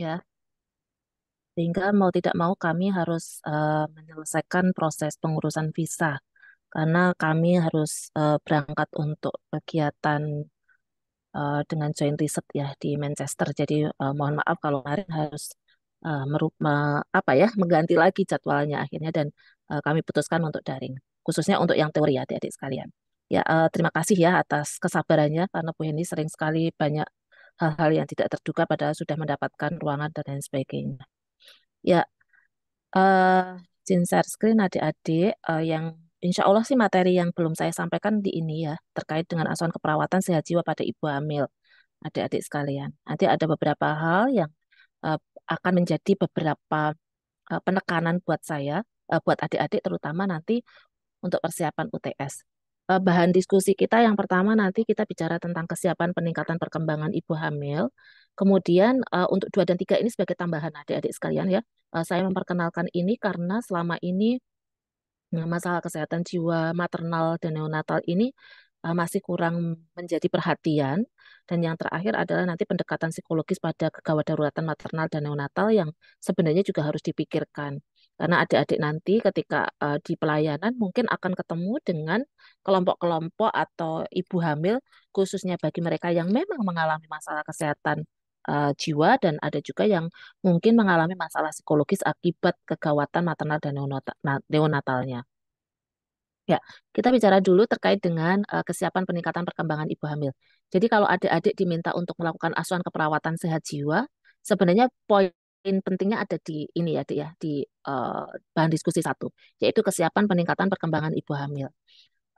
ya. Sehingga mau tidak mau kami harus uh, menyelesaikan proses pengurusan visa karena kami harus uh, berangkat untuk kegiatan uh, dengan joint research ya di Manchester. Jadi mohon maaf kalau kemarin harus merup, me, apa ya mengganti lagi jadwalnya akhirnya dan kami putuskan untuk daring khususnya untuk yang teori ya adik-adik sekalian. Ya, uh, terima kasih ya atas kesabarannya karena Bu Heni sering sekali banyak hal-hal yang tidak terduga padahal sudah mendapatkan ruangan dan lain sebagainya. Ya, uh, share Screen adik-adik uh, yang insya Allah sih materi yang belum saya sampaikan di ini ya terkait dengan asuhan keperawatan sehat jiwa pada ibu hamil adik-adik sekalian. Nanti ada beberapa hal yang uh, akan menjadi beberapa uh, penekanan buat saya, uh, buat adik-adik terutama nanti untuk persiapan UTS. Eh, bahan diskusi kita yang pertama nanti kita bicara tentang kesiapan peningkatan perkembangan ibu hamil. Kemudian uh, untuk dua dan tiga ini sebagai tambahan adik-adik sekalian ya. Uh, saya memperkenalkan ini karena selama ini masalah kesehatan jiwa maternal dan neonatal ini uh, masih kurang menjadi perhatian. Dan yang terakhir adalah nanti pendekatan psikologis pada kegawat maternal dan neonatal yang sebenarnya juga harus dipikirkan. Karena adik-adik nanti ketika uh, di pelayanan mungkin akan ketemu dengan kelompok-kelompok atau ibu hamil khususnya bagi mereka yang memang mengalami masalah kesehatan uh, jiwa dan ada juga yang mungkin mengalami masalah psikologis akibat kegawatan maternal dan neonatalnya. Ya, kita bicara dulu terkait dengan uh, kesiapan peningkatan perkembangan ibu hamil. Jadi kalau adik-adik diminta untuk melakukan asuhan keperawatan sehat jiwa, sebenarnya poin poin pentingnya ada di ini ya, di, ya di uh, bahan diskusi satu, yaitu kesiapan peningkatan perkembangan ibu hamil.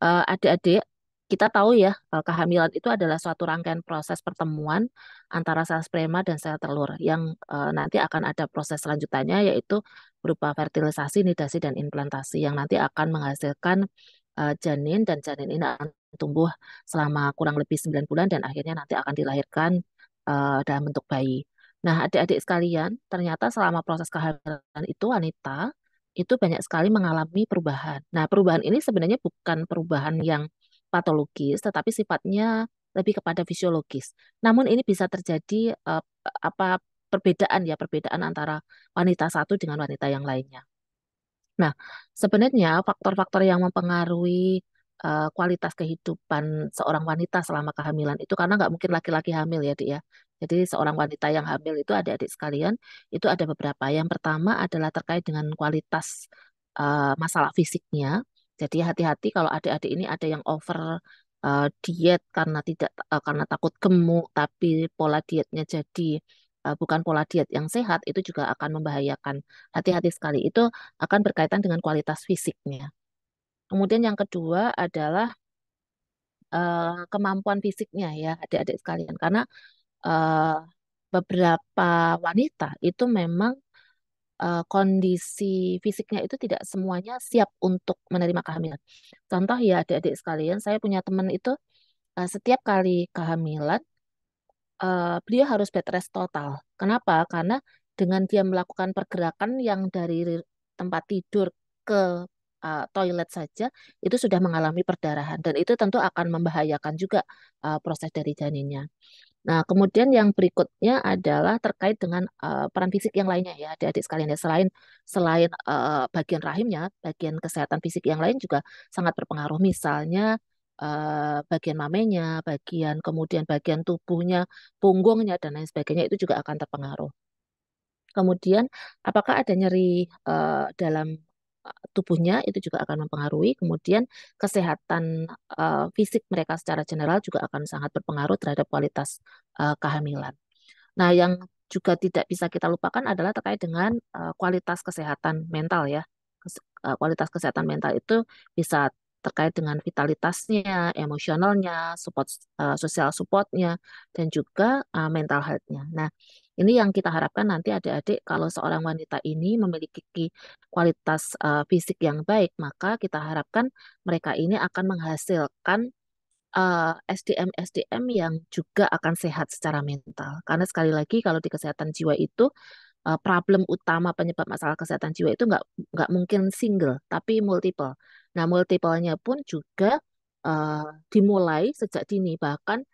Uh, adik-adik, kita tahu ya uh, kehamilan itu adalah suatu rangkaian proses pertemuan antara sel sperma dan sel telur yang uh, nanti akan ada proses selanjutnya, yaitu berupa fertilisasi, nidasi dan implantasi yang nanti akan menghasilkan uh, janin dan janin ini akan tumbuh selama kurang lebih 9 bulan dan akhirnya nanti akan dilahirkan uh, dalam bentuk bayi. Nah, adik-adik sekalian, ternyata selama proses kehamilan itu wanita itu banyak sekali mengalami perubahan. Nah, perubahan ini sebenarnya bukan perubahan yang patologis, tetapi sifatnya lebih kepada fisiologis. Namun ini bisa terjadi uh, apa perbedaan ya, perbedaan antara wanita satu dengan wanita yang lainnya. Nah, sebenarnya faktor-faktor yang mempengaruhi uh, kualitas kehidupan seorang wanita selama kehamilan itu karena nggak mungkin laki-laki hamil ya ya. Jadi seorang wanita yang hamil itu adik-adik sekalian itu ada beberapa. Yang pertama adalah terkait dengan kualitas uh, masalah fisiknya. Jadi hati-hati kalau adik-adik ini ada yang over uh, diet karena tidak uh, karena takut gemuk tapi pola dietnya jadi bukan pola diet yang sehat itu juga akan membahayakan. Hati-hati sekali. Itu akan berkaitan dengan kualitas fisiknya. Kemudian yang kedua adalah uh, kemampuan fisiknya ya adik-adik sekalian karena uh, beberapa wanita itu memang uh, kondisi fisiknya itu tidak semuanya siap untuk menerima kehamilan. Contoh ya adik-adik sekalian, saya punya teman itu uh, setiap kali kehamilan uh, beliau harus bed rest total. Kenapa? Karena dengan dia melakukan pergerakan yang dari tempat tidur ke uh, toilet saja itu sudah mengalami perdarahan dan itu tentu akan membahayakan juga uh, proses dari janinnya. Nah, kemudian yang berikutnya adalah terkait dengan uh, peran fisik yang lainnya ya, adik-adik sekalian ya. Selain selain uh, bagian rahimnya, bagian kesehatan fisik yang lain juga sangat berpengaruh. Misalnya bagian mamenya, bagian kemudian bagian tubuhnya, punggungnya dan lain sebagainya itu juga akan terpengaruh. Kemudian apakah ada nyeri uh, dalam tubuhnya itu juga akan mempengaruhi. Kemudian kesehatan uh, fisik mereka secara general juga akan sangat berpengaruh terhadap kualitas uh, kehamilan. Nah, yang juga tidak bisa kita lupakan adalah terkait dengan uh, kualitas kesehatan mental ya. Kes uh, kualitas kesehatan mental itu bisa terkait dengan vitalitasnya, emosionalnya, support uh, sosial supportnya, dan juga uh, mental health-nya. Nah, ini yang kita harapkan nanti adik-adik kalau seorang wanita ini memiliki kualitas uh, fisik yang baik, maka kita harapkan mereka ini akan menghasilkan eh, sdm SDM SDM yang juga akan sehat secara mental. Karena sekali lagi kalau di kesehatan jiwa itu uh, problem utama penyebab masalah kesehatan jiwa itu nggak nggak mungkin single, tapi multiple. Nah, multiple-nya pun juga uh, dimulai sejak dini bahkan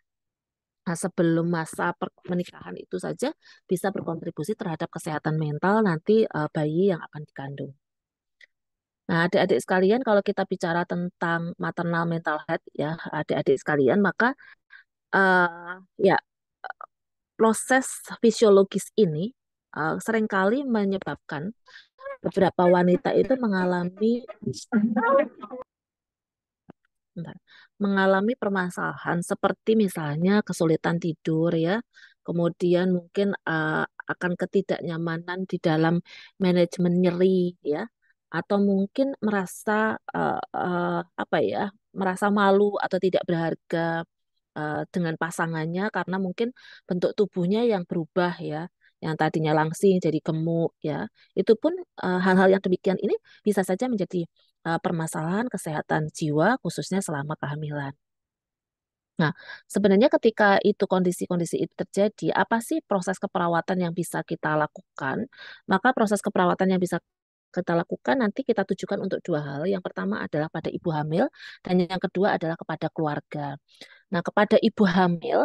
nah sebelum masa pernikahan itu saja bisa berkontribusi terhadap kesehatan mental nanti uh, bayi yang akan dikandung. Nah, adik-adik sekalian, kalau kita bicara tentang maternal mental health, ya, adik-adik sekalian, maka uh, ya proses fisiologis ini uh, seringkali menyebabkan beberapa wanita itu mengalami bentar, mengalami permasalahan seperti misalnya kesulitan tidur ya, kemudian mungkin uh, akan ketidaknyamanan di dalam manajemen nyeri ya, atau mungkin merasa uh, uh, apa ya, merasa malu atau tidak berharga uh, dengan pasangannya karena mungkin bentuk tubuhnya yang berubah ya yang tadinya langsing jadi gemuk ya itu pun hal-hal uh, yang demikian ini bisa saja menjadi Eh, permasalahan kesehatan jiwa khususnya selama kehamilan. Nah, sebenarnya ketika itu kondisi-kondisi itu terjadi, apa sih proses keperawatan yang bisa kita lakukan? Maka proses keperawatan yang bisa kita lakukan nanti kita tujukan untuk dua hal. Yang pertama adalah pada ibu hamil dan yang kedua adalah kepada keluarga. Nah, kepada ibu hamil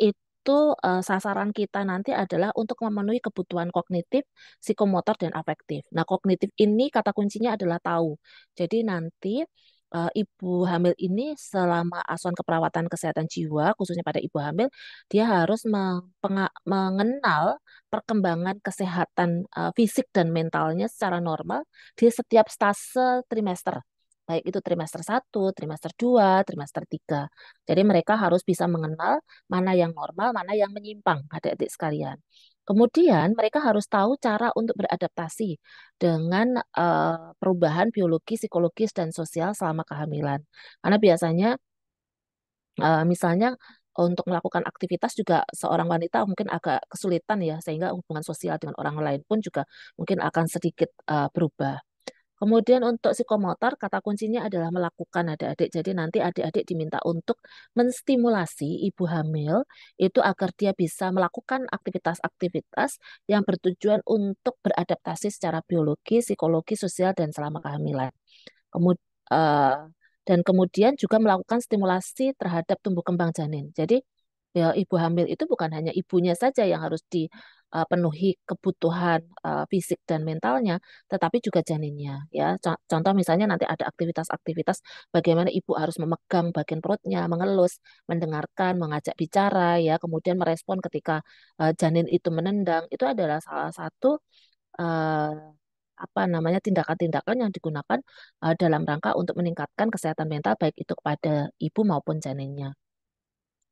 itu itu uh, sasaran kita nanti adalah untuk memenuhi kebutuhan kognitif, psikomotor dan afektif. Nah, kognitif ini kata kuncinya adalah tahu. Jadi nanti uh, ibu hamil ini selama asuhan keperawatan kesehatan jiwa khususnya pada ibu hamil dia harus mengenal perkembangan kesehatan uh, fisik dan mentalnya secara normal di setiap stase trimester baik itu trimester 1, trimester 2, trimester 3. Jadi mereka harus bisa mengenal mana yang normal, mana yang menyimpang adik-adik sekalian. Kemudian mereka harus tahu cara untuk beradaptasi dengan uh, perubahan biologi, psikologis, dan sosial selama kehamilan. Karena biasanya uh, misalnya untuk melakukan aktivitas juga seorang wanita mungkin agak kesulitan ya sehingga hubungan sosial dengan orang lain pun juga mungkin akan sedikit uh, berubah. Kemudian untuk psikomotor, kata kuncinya adalah melakukan adik-adik. Jadi nanti adik-adik diminta untuk menstimulasi ibu hamil itu agar dia bisa melakukan aktivitas-aktivitas yang bertujuan untuk beradaptasi secara biologi, psikologi, sosial, dan selama kehamilan. Kemudian eh, dan kemudian juga melakukan stimulasi terhadap tumbuh kembang janin. Jadi ya ibu hamil itu bukan hanya ibunya saja yang harus dipenuhi kebutuhan fisik dan mentalnya, tetapi juga janinnya. Ya, contoh misalnya nanti ada aktivitas-aktivitas bagaimana ibu harus memegang bagian perutnya, mengelus, mendengarkan, mengajak bicara, ya, kemudian merespon ketika janin itu menendang. Itu adalah salah satu apa namanya tindakan-tindakan yang digunakan uh, dalam rangka untuk meningkatkan kesehatan mental baik itu kepada ibu maupun janinnya.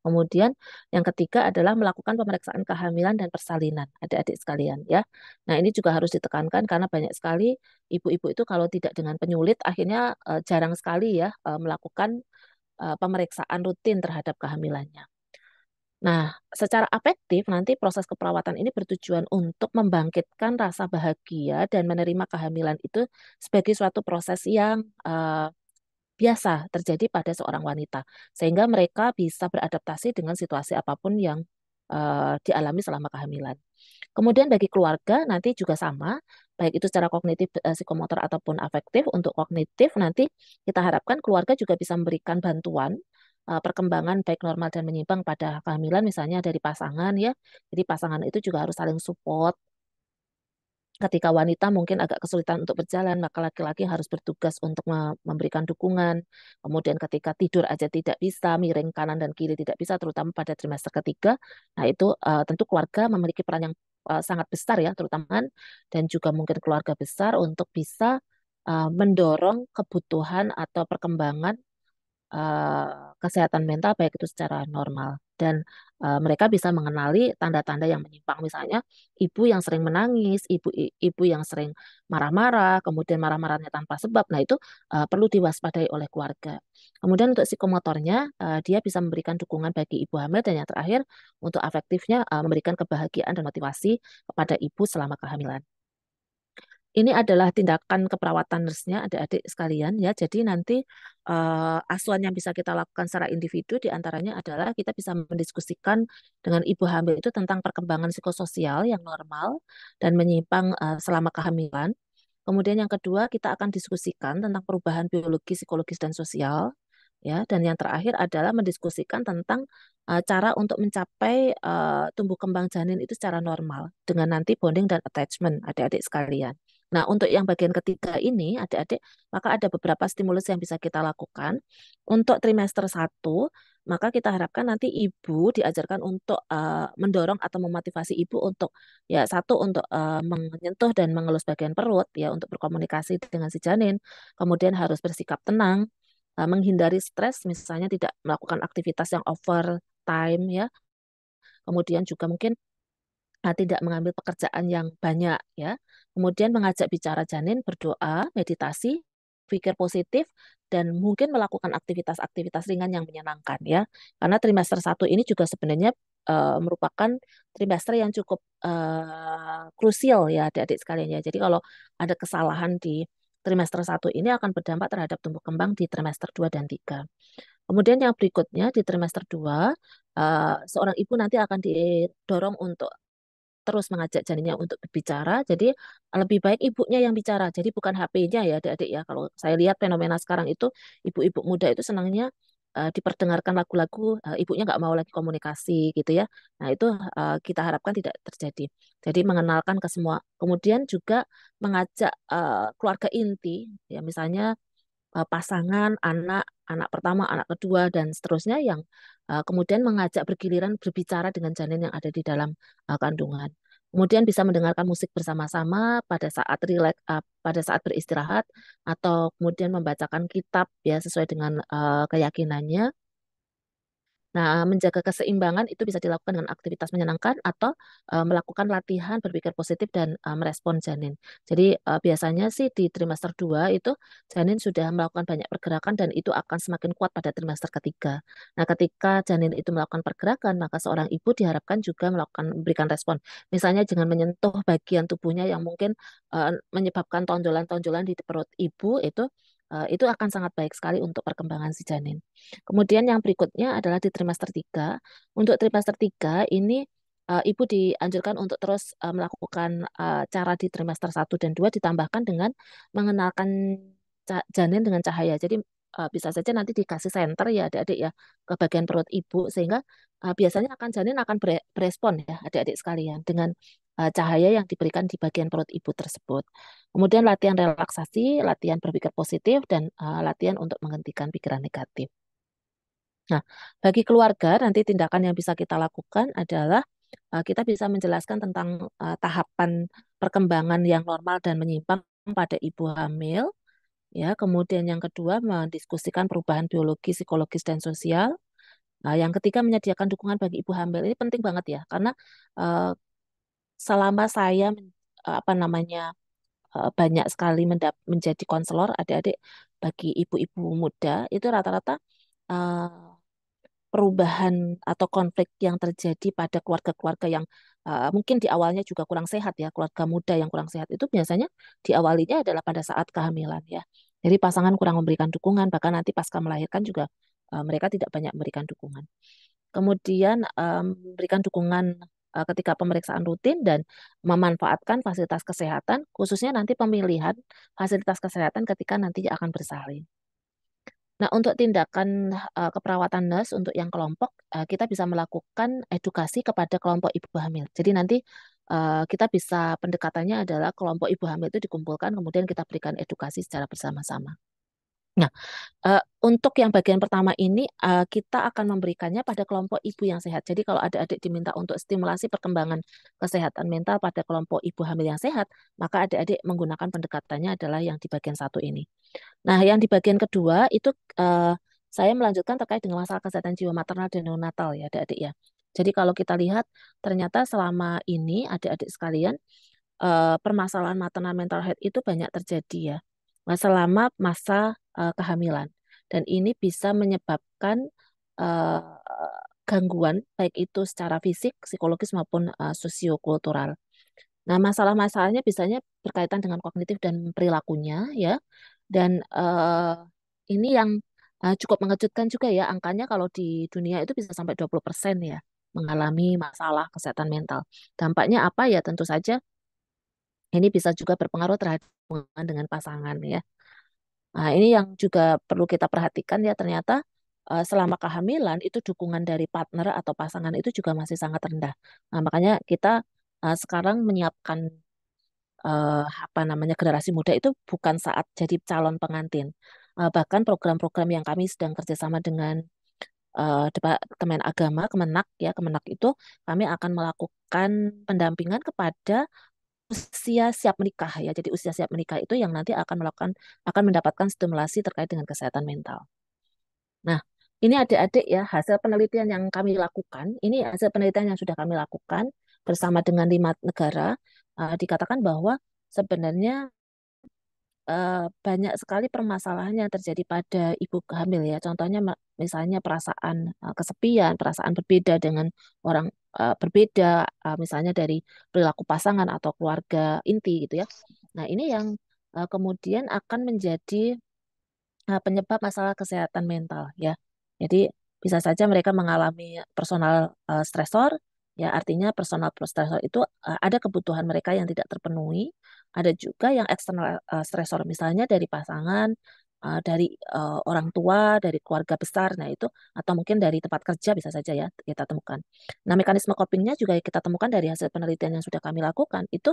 Kemudian yang ketiga adalah melakukan pemeriksaan kehamilan dan persalinan adik-adik sekalian ya. Nah ini juga harus ditekankan karena banyak sekali ibu-ibu itu kalau tidak dengan penyulit akhirnya uh, jarang sekali ya uh, melakukan uh, pemeriksaan rutin terhadap kehamilannya. Nah, secara afektif nanti proses keperawatan ini bertujuan untuk membangkitkan rasa bahagia dan menerima kehamilan itu sebagai suatu proses yang uh, biasa terjadi pada seorang wanita, sehingga mereka bisa beradaptasi dengan situasi apapun yang uh, dialami selama kehamilan. Kemudian bagi keluarga nanti juga sama, baik itu secara kognitif, uh, psikomotor ataupun afektif. Untuk kognitif nanti kita harapkan keluarga juga bisa memberikan bantuan eh, perkembangan baik normal dan menyimpang pada kehamilan misalnya dari pasangan ya. Jadi pasangan itu juga harus saling support ketika wanita mungkin agak kesulitan untuk berjalan, maka laki-laki harus bertugas untuk memberikan dukungan. Kemudian ketika tidur aja tidak bisa, miring kanan dan kiri tidak bisa, terutama pada trimester ketiga. Nah itu uh, tentu keluarga memiliki peran yang uh, sangat besar ya, terutama kan, dan juga mungkin keluarga besar untuk bisa uh, mendorong kebutuhan atau perkembangan uh, kesehatan mental baik itu secara normal dan uh, mereka bisa mengenali tanda-tanda yang menyimpang misalnya ibu yang sering menangis ibu ibu yang sering marah-marah kemudian marah-marahnya tanpa sebab nah itu uh, perlu diwaspadai oleh keluarga kemudian untuk psikomotornya uh, dia bisa memberikan dukungan bagi ibu hamil dan yang terakhir untuk afektifnya uh, memberikan kebahagiaan dan motivasi kepada ibu selama kehamilan ini adalah tindakan keperawatan nurse-nya adik-adik sekalian ya. Jadi nanti uh, asuhan yang bisa kita lakukan secara individu diantaranya adalah kita bisa mendiskusikan dengan ibu hamil itu tentang perkembangan psikososial yang normal dan menyimpang uh, selama kehamilan. Kemudian yang kedua kita akan diskusikan tentang perubahan biologi, psikologis dan sosial ya. Dan yang terakhir adalah mendiskusikan tentang uh, cara untuk mencapai uh, tumbuh kembang janin itu secara normal dengan nanti bonding dan attachment adik-adik sekalian. Nah, untuk yang bagian ketiga ini, adik-adik, maka ada beberapa stimulus yang bisa kita lakukan. Untuk trimester satu maka kita harapkan nanti ibu diajarkan untuk uh, mendorong atau memotivasi ibu untuk ya satu untuk uh, menyentuh dan mengelus bagian perut ya untuk berkomunikasi dengan si janin kemudian harus bersikap tenang uh, menghindari stres misalnya tidak melakukan aktivitas yang over time ya kemudian juga mungkin tidak mengambil pekerjaan yang banyak ya Kemudian mengajak bicara janin, berdoa, meditasi, pikir positif, dan mungkin melakukan aktivitas-aktivitas ringan yang menyenangkan ya. Karena trimester satu ini juga sebenarnya uh, merupakan trimester yang cukup uh, krusial ya adik-adik sekalian ya. Jadi kalau ada kesalahan di trimester satu ini akan berdampak terhadap tumbuh kembang di trimester 2 dan 3. Kemudian yang berikutnya di trimester 2, uh, eh, seorang ibu nanti akan didorong untuk terus mengajak janinnya untuk berbicara. Jadi lebih baik ibunya yang bicara. Jadi bukan HP-nya ya adik-adik ya. Kalau saya lihat fenomena sekarang itu ibu-ibu muda itu senangnya uh, diperdengarkan lagu-lagu uh, ibunya nggak mau lagi komunikasi gitu ya. Nah itu uh, kita harapkan tidak terjadi. Jadi mengenalkan ke semua. Kemudian juga mengajak uh, keluarga inti ya misalnya uh, pasangan, anak, anak pertama, anak kedua, dan seterusnya yang uh, kemudian mengajak bergiliran berbicara dengan janin yang ada di dalam uh, kandungan. Kemudian bisa mendengarkan musik bersama-sama pada saat rileks, uh, pada saat beristirahat, atau kemudian membacakan kitab ya sesuai dengan uh, keyakinannya. Nah, menjaga keseimbangan itu bisa dilakukan dengan aktivitas menyenangkan atau uh, melakukan latihan berpikir positif dan uh, merespon janin. Jadi uh, biasanya sih di trimester 2 itu janin sudah melakukan banyak pergerakan dan itu akan semakin kuat pada trimester ketiga. Nah, ketika janin itu melakukan pergerakan, maka seorang ibu diharapkan juga melakukan memberikan respon. Misalnya dengan menyentuh bagian tubuhnya yang mungkin uh, menyebabkan tonjolan-tonjolan di perut ibu itu Eh, itu akan sangat baik sekali untuk perkembangan si janin. Kemudian yang berikutnya adalah di trimester 3. Untuk trimester 3 ini eh, ibu dianjurkan untuk terus eh, melakukan cara di trimester 1 dan 2 ditambahkan dengan mengenalkan janin dengan cahaya. Jadi bisa saja nanti dikasih senter ya adik-adik ya ke bagian perut ibu sehingga biasanya akan janin akan berespon ya adik-adik sekalian dengan Eh, cahaya yang diberikan di bagian perut ibu tersebut. Kemudian latihan relaksasi, latihan berpikir positif, dan uh, latihan untuk menghentikan pikiran negatif. Nah, bagi keluarga nanti tindakan yang bisa kita lakukan adalah uh, kita bisa menjelaskan tentang uh, tahapan perkembangan yang normal dan menyimpang pada ibu hamil. Ya, kemudian yang kedua mendiskusikan perubahan biologi, psikologis dan sosial. Nah, yang ketiga menyediakan dukungan bagi ibu hamil ini penting banget ya karena uh, selama saya eh, apa namanya eh, banyak sekali mendap menjadi konselor adik-adik bagi ibu-ibu muda itu rata-rata uh, perubahan atau konflik yang terjadi pada keluarga-keluarga yang uh, mungkin di awalnya juga kurang sehat ya keluarga muda yang kurang sehat itu biasanya diawalinya adalah pada saat kehamilan ya jadi pasangan kurang memberikan dukungan bahkan nanti pasca melahirkan juga uh, mereka tidak banyak memberikan dukungan kemudian um, memberikan dukungan Eh, ketika pemeriksaan rutin dan memanfaatkan fasilitas kesehatan, khususnya nanti pemilihan fasilitas kesehatan ketika nanti akan bersalin. Nah, untuk tindakan uh, keperawatan nurse untuk yang kelompok, uh, kita bisa melakukan edukasi kepada kelompok ibu hamil. Jadi nanti uh, kita bisa pendekatannya adalah kelompok ibu hamil itu dikumpulkan, kemudian kita berikan edukasi secara bersama-sama. Nah, uh, untuk yang bagian pertama ini uh, kita akan memberikannya pada kelompok ibu yang sehat. Jadi kalau ada adik diminta untuk stimulasi perkembangan kesehatan mental pada kelompok ibu hamil yang sehat, maka adik-adik menggunakan pendekatannya adalah yang di bagian satu ini. Nah, yang di bagian kedua itu uh, saya melanjutkan terkait dengan masalah kesehatan jiwa maternal dan neonatal ya adik-adik ya. Jadi kalau kita lihat ternyata selama ini adik-adik sekalian uh, permasalahan maternal mental health itu banyak terjadi ya. Nah, selama masa uh, kehamilan. Dan ini bisa menyebabkan uh, gangguan baik itu secara fisik, psikologis maupun uh, sosiokultural. Nah, masalah-masalahnya biasanya berkaitan dengan kognitif dan perilakunya ya. Dan uh, ini yang uh, cukup mengejutkan juga ya angkanya kalau di dunia itu bisa sampai 20% ya mengalami masalah kesehatan mental. Dampaknya apa ya tentu saja ini bisa juga berpengaruh terhadap hubungan dengan pasangan ya. Nah, ini yang juga perlu kita perhatikan ya ternyata eh, selama kehamilan itu dukungan dari partner atau pasangan itu juga masih sangat rendah. Nah, makanya kita eh, sekarang menyiapkan eh, apa namanya generasi muda itu bukan saat jadi calon pengantin. bahkan program-program yang kami sedang kerjasama dengan Kemen Agama, Kemenak ya, Kemenak itu kami akan melakukan pendampingan kepada usia siap menikah ya. Jadi usia siap menikah itu yang nanti akan melakukan akan mendapatkan stimulasi terkait dengan kesehatan mental. Nah, ini adik-adik ya hasil penelitian yang kami lakukan, ini hasil penelitian yang sudah kami lakukan bersama dengan lima negara uh, dikatakan bahwa sebenarnya uh, banyak sekali permasalahan yang terjadi pada ibu hamil ya. Contohnya misalnya perasaan uh, kesepian, perasaan berbeda dengan orang Eh, berbeda uh, misalnya dari perilaku pasangan atau keluarga inti gitu ya. Nah, ini yang uh, kemudian akan menjadi uh, penyebab masalah kesehatan mental ya. Jadi bisa saja mereka mengalami personal uh, stressor ya artinya personal stressor itu uh, ada kebutuhan mereka yang tidak terpenuhi, ada juga yang eksternal uh, stressor misalnya dari pasangan, Eh, dari uh, orang tua, dari keluarga besar, nah itu atau mungkin dari tempat kerja bisa saja ya kita temukan. Nah mekanisme copingnya juga kita temukan dari hasil penelitian yang sudah kami lakukan itu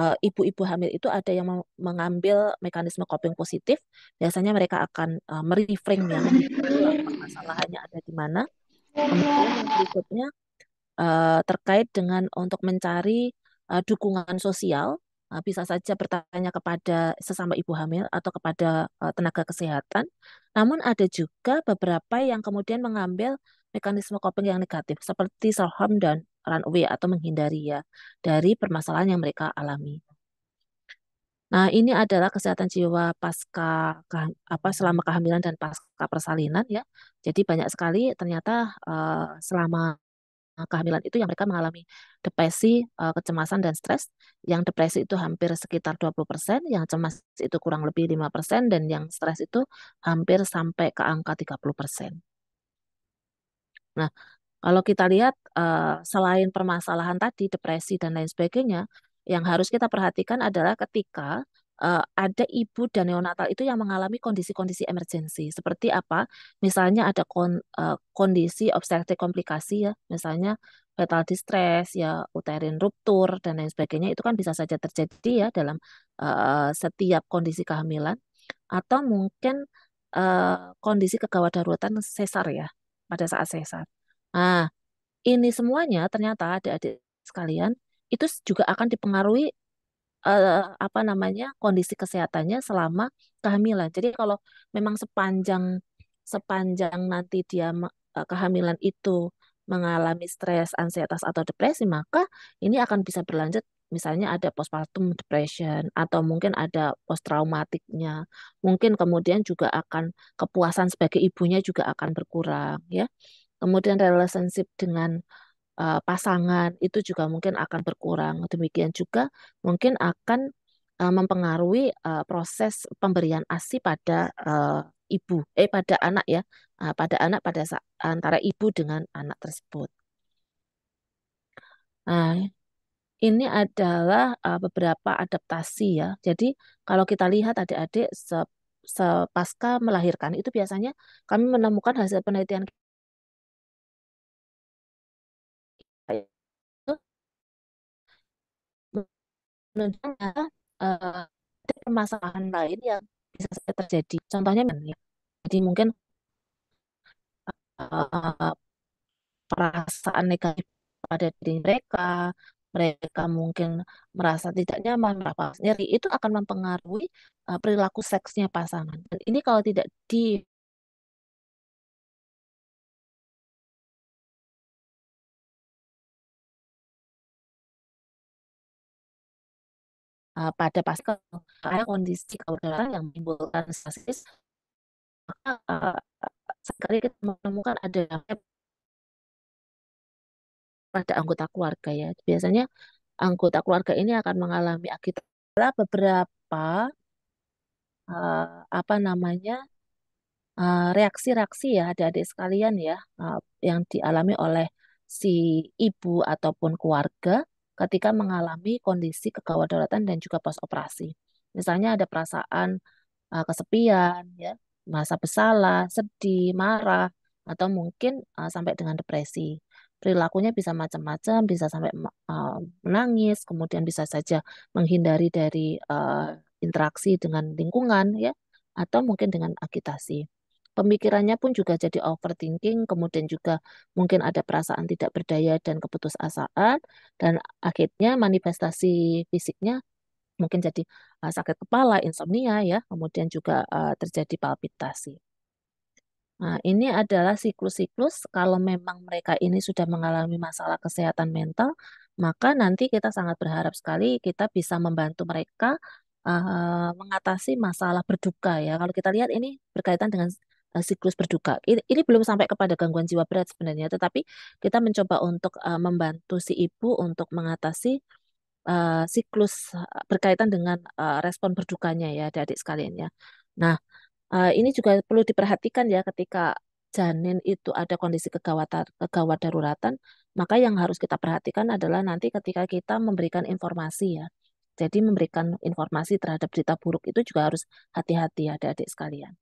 eh, ibu-ibu uh, hamil itu ada yang mengambil mekanisme coping positif, biasanya mereka akan uh, mereframe ya masalahnya ada di mana. Kemudian berikutnya uh, terkait dengan untuk mencari uh, dukungan sosial Eh, bisa saja bertanya kepada sesama ibu hamil atau kepada eh, tenaga kesehatan. Namun ada juga beberapa yang kemudian mengambil mekanisme coping yang negatif seperti self harm dan run away atau menghindari ya dari permasalahan yang mereka alami. Nah, ini adalah kesehatan jiwa pasca apa selama kehamilan dan pasca persalinan ya. Jadi banyak sekali ternyata uh, selama Eh, kehamilan itu yang mereka mengalami depresi, eh, kecemasan dan stres. Yang depresi itu hampir sekitar 20%, yang cemas itu kurang lebih 5% dan yang stres itu hampir sampai ke angka 30%. Nah, kalau kita lihat eh, selain permasalahan tadi depresi dan lain sebagainya, yang harus kita perhatikan adalah ketika uh, ada ibu dan neonatal itu yang mengalami kondisi-kondisi emergensi. Seperti apa? Misalnya ada kon, uh, kondisi obstetrik komplikasi ya, misalnya fetal distress ya, uterin ruptur dan lain sebagainya itu kan bisa saja terjadi ya dalam uh, setiap kondisi kehamilan atau mungkin uh, kondisi kegawat daruratan sesar ya pada saat sesar. Nah, ini semuanya ternyata adik adik sekalian itu juga akan dipengaruhi uh, apa namanya kondisi kesehatannya selama kehamilan. Jadi kalau memang sepanjang sepanjang nanti dia uh, kehamilan itu mengalami stres, ansietas atau depresi, maka ini akan bisa berlanjut misalnya ada postpartum depression atau mungkin ada post traumatiknya. Mungkin kemudian juga akan kepuasan sebagai ibunya juga akan berkurang ya. Kemudian relationship dengan uh, pasangan itu juga mungkin akan berkurang. Demikian juga mungkin akan uh, mempengaruhi uh, proses pemberian ASI pada uh, ibu eh pada anak ya, uh, pada anak pada antara ibu dengan anak tersebut. Nah, ini adalah uh, beberapa adaptasi ya. Jadi kalau kita lihat adik-adik se sepasca melahirkan itu biasanya kami menemukan hasil penelitian menunjukkan uh, eh, ada permasalahan lain yang bisa terjadi. Contohnya, jadi mungkin uh, perasaan negatif pada diri mereka, mereka mungkin merasa tidak nyaman, merasa nyeri itu akan mempengaruhi uh, perilaku seksnya pasangan. Dan ini kalau tidak di uh, pada pasca ada kondisi keluarga yang menimbulkan stasis maka uh, sekali kita menemukan ada pada anggota keluarga ya biasanya anggota keluarga ini akan mengalami akibat beberapa uh, apa namanya reaksi-reaksi uh, ya adik-adik sekalian ya uh, yang dialami oleh si ibu ataupun keluarga ketika mengalami kondisi kekhawatiran dan juga pas operasi. Misalnya ada perasaan uh, kesepian, ya, merasa bersalah, sedih, marah, atau mungkin uh, sampai dengan depresi. Perilakunya bisa macam-macam, bisa sampai uh, menangis, kemudian bisa saja menghindari dari uh, interaksi dengan lingkungan, ya, atau mungkin dengan agitasi pemikirannya pun juga jadi overthinking, kemudian juga mungkin ada perasaan tidak berdaya dan keputusasaan, dan akhirnya manifestasi fisiknya mungkin jadi uh, sakit kepala, insomnia ya, kemudian juga uh, terjadi palpitasi. Nah, ini adalah siklus-siklus kalau memang mereka ini sudah mengalami masalah kesehatan mental, maka nanti kita sangat berharap sekali kita bisa membantu mereka uh, mengatasi masalah berduka ya. Kalau kita lihat ini berkaitan dengan Eh, siklus berduka. Ini, ini belum sampai kepada gangguan jiwa berat sebenarnya, tetapi kita mencoba untuk uh, membantu si ibu untuk mengatasi uh, siklus berkaitan dengan uh, respon berdukanya ya adik-adik sekalian ya. Nah, uh, ini juga perlu diperhatikan ya ketika janin itu ada kondisi kegawatan kegawat daruratan, maka yang harus kita perhatikan adalah nanti ketika kita memberikan informasi ya. Jadi memberikan informasi terhadap berita buruk itu juga harus hati-hati ya adik-adik sekalian.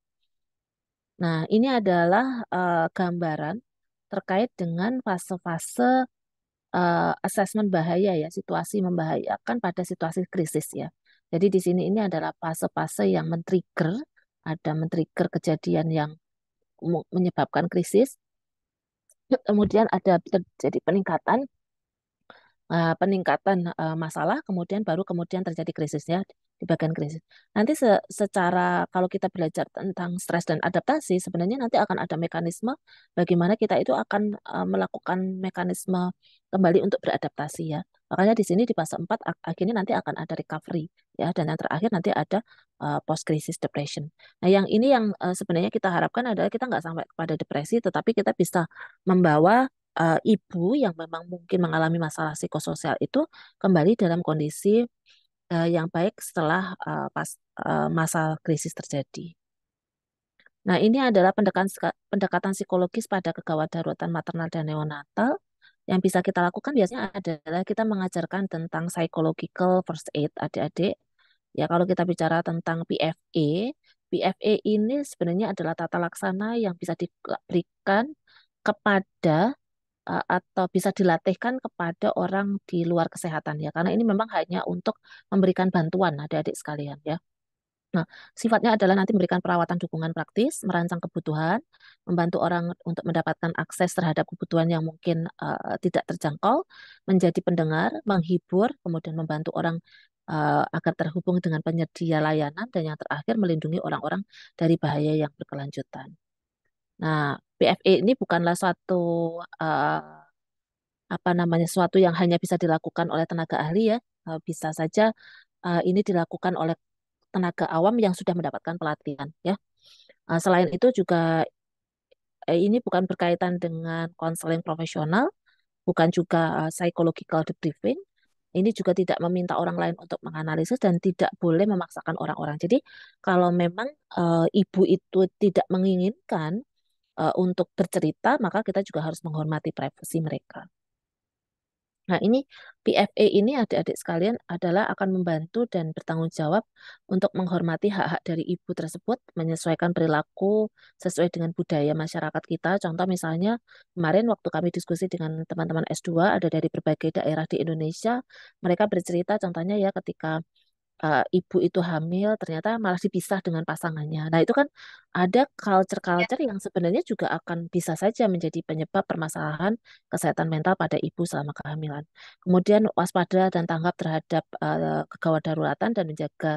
Nah, ini adalah uh, gambaran terkait dengan fase-fase uh, eh, asesmen bahaya ya, situasi membahayakan pada situasi krisis ya. Jadi di sini ini adalah fase-fase yang men-trigger, ada men-trigger kejadian yang menyebabkan krisis. Kemudian ada terjadi peningkatan uh, peningkatan uh, masalah, kemudian baru kemudian terjadi krisis ya di bagian krisis. Nanti se secara kalau kita belajar tentang stres dan adaptasi, sebenarnya nanti akan ada mekanisme bagaimana kita itu akan uh, melakukan mekanisme kembali untuk beradaptasi ya. Makanya di sini di fase 4 akhirnya nanti akan ada recovery ya dan yang terakhir nanti ada uh, eh, post krisis depression. Nah, yang ini yang uh, sebenarnya kita harapkan adalah kita nggak sampai kepada depresi tetapi kita bisa membawa ibu yang memang mungkin mengalami masalah psikososial itu kembali dalam kondisi uh, yang baik setelah uh, pas, uh, masa krisis terjadi. Nah, ini adalah pendekatan, pendekatan psikologis pada kegawat maternal dan neonatal. Yang bisa kita lakukan biasanya adalah kita mengajarkan tentang psychological first aid adik-adik. Ya, kalau kita bicara tentang PFA, PFA ini sebenarnya adalah tata laksana yang bisa diberikan kepada Eh, atau bisa dilatihkan kepada orang di luar kesehatan ya karena ini memang hanya untuk memberikan bantuan adik-adik sekalian ya. Nah, sifatnya adalah nanti memberikan perawatan dukungan praktis, merancang kebutuhan, membantu orang untuk mendapatkan akses terhadap kebutuhan yang mungkin uh, tidak terjangkau, menjadi pendengar, menghibur, kemudian membantu orang uh, agar terhubung dengan penyedia layanan, dan yang terakhir melindungi orang-orang dari bahaya yang berkelanjutan. Nah, PFE ini bukanlah suatu uh, apa namanya suatu yang hanya bisa dilakukan oleh tenaga ahli ya eh, bisa saja uh, ini dilakukan oleh tenaga awam yang sudah mendapatkan pelatihan ya uh, selain itu juga eh, ini bukan berkaitan dengan konseling profesional bukan juga uh, psychological debriefing ini juga tidak meminta orang lain untuk menganalisis dan tidak boleh memaksakan orang-orang. Jadi kalau memang e, ibu itu tidak menginginkan uh, untuk bercerita, maka kita juga harus menghormati privasi mereka. Nah, ini PFA ini adik-adik sekalian adalah akan membantu dan bertanggung jawab untuk menghormati hak-hak dari ibu tersebut, menyesuaikan perilaku sesuai dengan budaya masyarakat kita. Contoh misalnya, kemarin waktu kami diskusi dengan teman-teman S2 ada dari berbagai daerah di Indonesia, mereka bercerita contohnya ya ketika uh, ibu itu hamil ternyata malah dipisah dengan pasangannya. Nah, itu kan ada iya. culture-culture yang sebenarnya juga akan bisa saja menjadi penyebab permasalahan kesehatan mental pada ibu selama kehamilan. Kemudian waspada dan tanggap terhadap uh, kegawat daruratan dan menjaga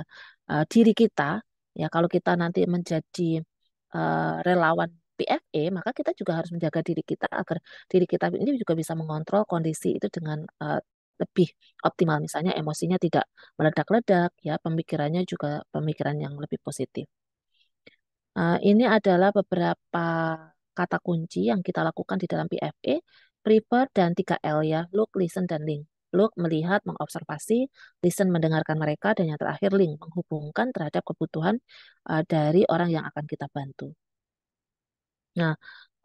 uh, diri kita. Ya, kalau kita nanti menjadi uh, relawan PFE, maka kita juga harus menjaga diri kita agar diri kita ini juga bisa mengontrol kondisi itu dengan uh, lebih optimal misalnya emosinya tidak meledak-ledak ya pemikirannya juga pemikiran yang lebih positif uh, ini adalah beberapa kata kunci yang kita lakukan di dalam PFE prepare dan 3L ya look listen dan link Look melihat, mengobservasi, listen mendengarkan mereka, dan yang terakhir link menghubungkan terhadap kebutuhan uh, dari orang yang akan kita bantu. Nah,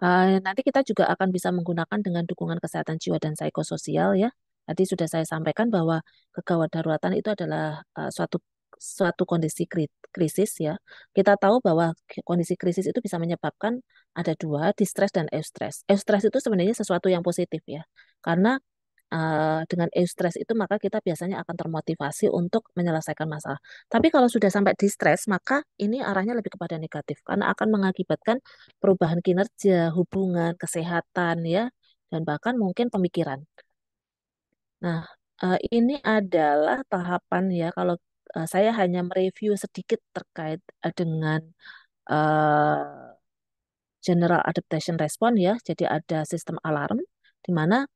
uh, nanti kita juga akan bisa menggunakan dengan dukungan kesehatan jiwa dan psikososial ya. Tadi sudah saya sampaikan bahwa kegawat daruratan itu adalah uh, suatu suatu kondisi krisis ya. Kita tahu bahwa kondisi krisis itu bisa menyebabkan ada dua, distress dan eustress. Eustress itu sebenarnya sesuatu yang positif ya. Karena uh, dengan eustress itu maka kita biasanya akan termotivasi untuk menyelesaikan masalah. Tapi kalau sudah sampai distress maka ini arahnya lebih kepada negatif karena akan mengakibatkan perubahan kinerja, hubungan, kesehatan ya dan bahkan mungkin pemikiran. Nah, eh, ini adalah tahapan ya kalau eh, saya hanya mereview sedikit terkait eh, dengan general adaptation response ya. Jadi ada sistem alarm di mana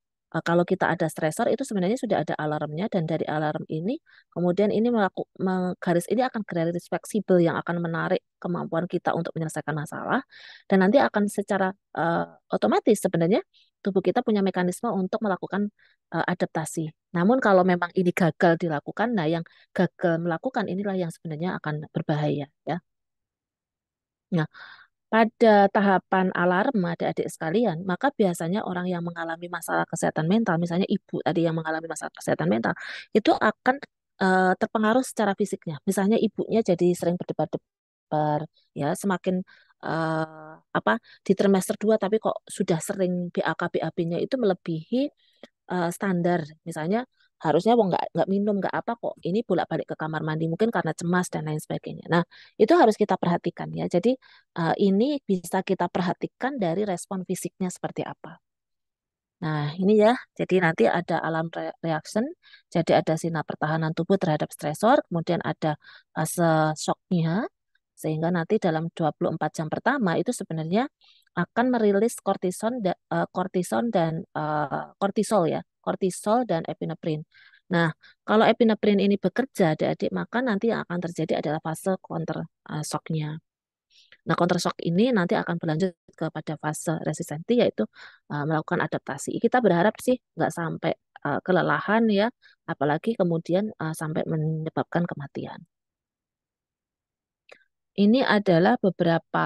kalau kita ada stresor itu sebenarnya sudah ada alarmnya dan dari alarm ini kemudian ini melaku, garis ini akan garis fleksibel yang akan menarik kemampuan kita untuk menyelesaikan masalah dan nanti akan secara uh, otomatis sebenarnya tubuh kita punya mekanisme untuk melakukan uh, adaptasi. Namun kalau memang ini gagal dilakukan, nah yang gagal melakukan inilah yang sebenarnya akan berbahaya ya. Nah, pada tahapan alarm adik-adik sekalian, maka biasanya orang yang mengalami masalah kesehatan mental, misalnya ibu tadi yang mengalami masalah kesehatan mental, itu akan uh, terpengaruh secara fisiknya. Misalnya ibunya jadi sering berdebar-debar, ya semakin uh, apa di trimester 2 tapi kok sudah sering BAK BAB-nya itu melebihi uh, standar. Misalnya harusnya wong nggak nggak minum nggak apa kok ini bolak balik ke kamar mandi mungkin karena cemas dan lain sebagainya nah itu harus kita perhatikan ya jadi uh, ini bisa kita perhatikan dari respon fisiknya seperti apa nah ini ya jadi nanti ada alarm reaction jadi ada sinar pertahanan tubuh terhadap stresor kemudian ada fase shocknya sehingga nanti dalam 24 jam pertama itu sebenarnya akan merilis kortison eh, kortison dan eh, kortisol ya, kortisol dan epineprin. Nah, kalau epineprin ini bekerja adik-adik, maka nanti yang akan terjadi adalah fase counter eh, shock-nya. Nah, counter shock ini nanti akan berlanjut kepada fase resistensi yaitu melakukan adaptasi. Kita berharap sih nggak sampai kelelahan ya, apalagi kemudian sampai menyebabkan kematian. Ini adalah beberapa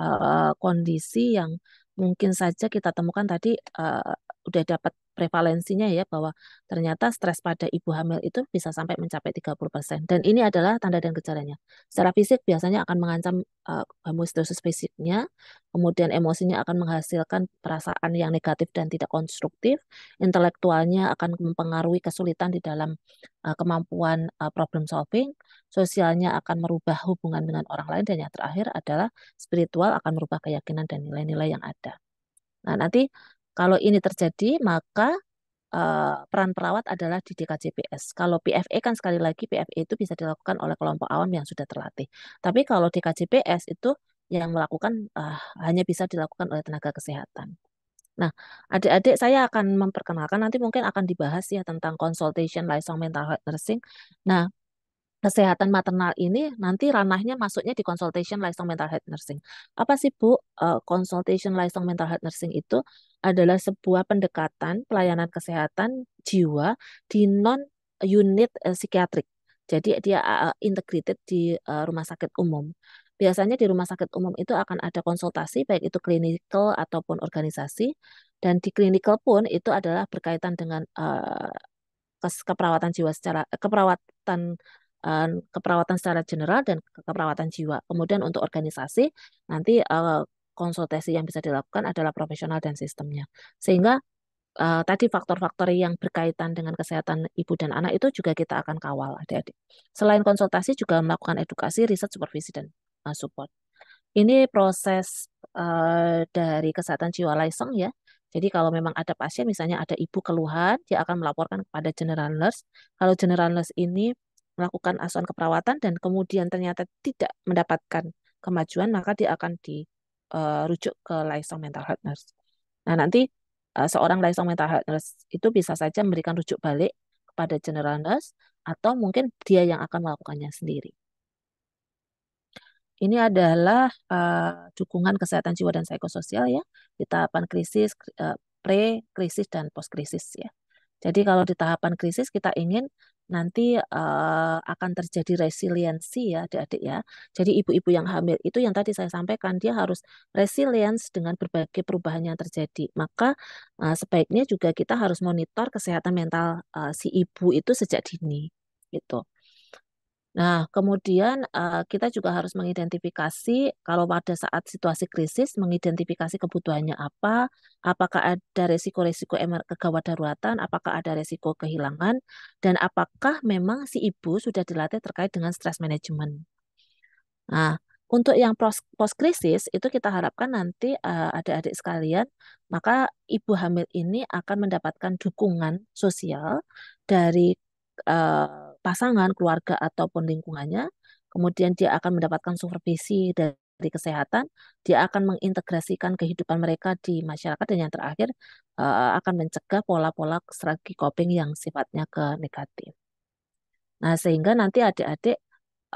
uh, kondisi yang mungkin saja kita temukan tadi uh, udah dapat prevalensinya ya bahwa ternyata stres pada ibu hamil itu bisa sampai mencapai 30%. Dan ini adalah tanda dan gejalanya. Secara fisik biasanya akan mengancam uh, eh, homosidosis fisiknya, kemudian emosinya akan menghasilkan perasaan yang negatif dan tidak konstruktif, intelektualnya akan mempengaruhi kesulitan di dalam uh, kemampuan uh, problem solving, sosialnya akan merubah hubungan dengan orang lain, dan yang terakhir adalah spiritual akan merubah keyakinan dan nilai-nilai yang ada. Nah, nanti kalau ini terjadi, maka eh, peran perawat adalah di DKJPS. Kalau PFE kan sekali lagi PFE itu bisa dilakukan oleh kelompok awam yang sudah terlatih. Tapi kalau DKJPS itu yang melakukan uh, hanya bisa dilakukan oleh tenaga kesehatan. Nah, adik-adik saya akan memperkenalkan nanti mungkin akan dibahas ya tentang consultation liaison mental health nursing. Nah, kesehatan maternal ini nanti ranahnya masuknya di consultation liaison mental health nursing. Apa sih Bu uh, consultation liaison mental health nursing itu? adalah sebuah pendekatan pelayanan kesehatan jiwa di non unit uh, psikiatrik. Jadi dia uh, integrated di uh, rumah sakit umum. Biasanya di rumah sakit umum itu akan ada konsultasi baik itu klinikal ataupun organisasi dan di klinikal pun itu adalah berkaitan dengan uh, keperawatan jiwa secara keperawatan uh, keperawatan secara general dan keperawatan jiwa. Kemudian untuk organisasi nanti uh, konsultasi yang bisa dilakukan adalah profesional dan sistemnya. Sehingga uh, tadi faktor-faktor yang berkaitan dengan kesehatan ibu dan anak itu juga kita akan kawal adik-adik. Selain konsultasi juga melakukan edukasi, riset, supervisi, dan uh, support. Ini proses uh, dari kesehatan jiwa Laiseng ya. Jadi kalau memang ada pasien, misalnya ada ibu keluhan, dia akan melaporkan kepada general nurse. Kalau general nurse ini melakukan asuhan keperawatan dan kemudian ternyata tidak mendapatkan kemajuan, maka dia akan di uh, rujuk ke liaison mental health nurse. Nah, nanti uh, seorang liaison mental health nurse itu bisa saja memberikan rujuk balik kepada general nurse atau mungkin dia yang akan melakukannya sendiri. Ini adalah uh, dukungan kesehatan jiwa dan psikososial ya di tahapan krisis, uh, pre krisis dan post krisis ya. Jadi kalau di tahapan krisis kita ingin nanti uh, akan terjadi resiliensi ya adik-adik ya. Jadi ibu-ibu yang hamil itu yang tadi saya sampaikan dia harus resilience dengan berbagai perubahan yang terjadi. Maka uh, sebaiknya juga kita harus monitor kesehatan mental uh, si ibu itu sejak dini gitu. Nah, kemudian uh, kita juga harus mengidentifikasi kalau pada saat situasi krisis mengidentifikasi kebutuhannya apa, apakah ada resiko-resiko kegawat apakah ada resiko kehilangan, dan apakah memang si ibu sudah dilatih terkait dengan stress management. Nah, untuk yang post krisis itu kita harapkan nanti uh, adik-adik sekalian maka ibu hamil ini akan mendapatkan dukungan sosial dari uh, pasangan, keluarga ataupun lingkungannya. Kemudian dia akan mendapatkan supervisi dari kesehatan, dia akan mengintegrasikan kehidupan mereka di masyarakat dan yang terakhir eh, akan mencegah pola-pola strategi coping yang sifatnya ke negatif. Nah, sehingga nanti adik-adik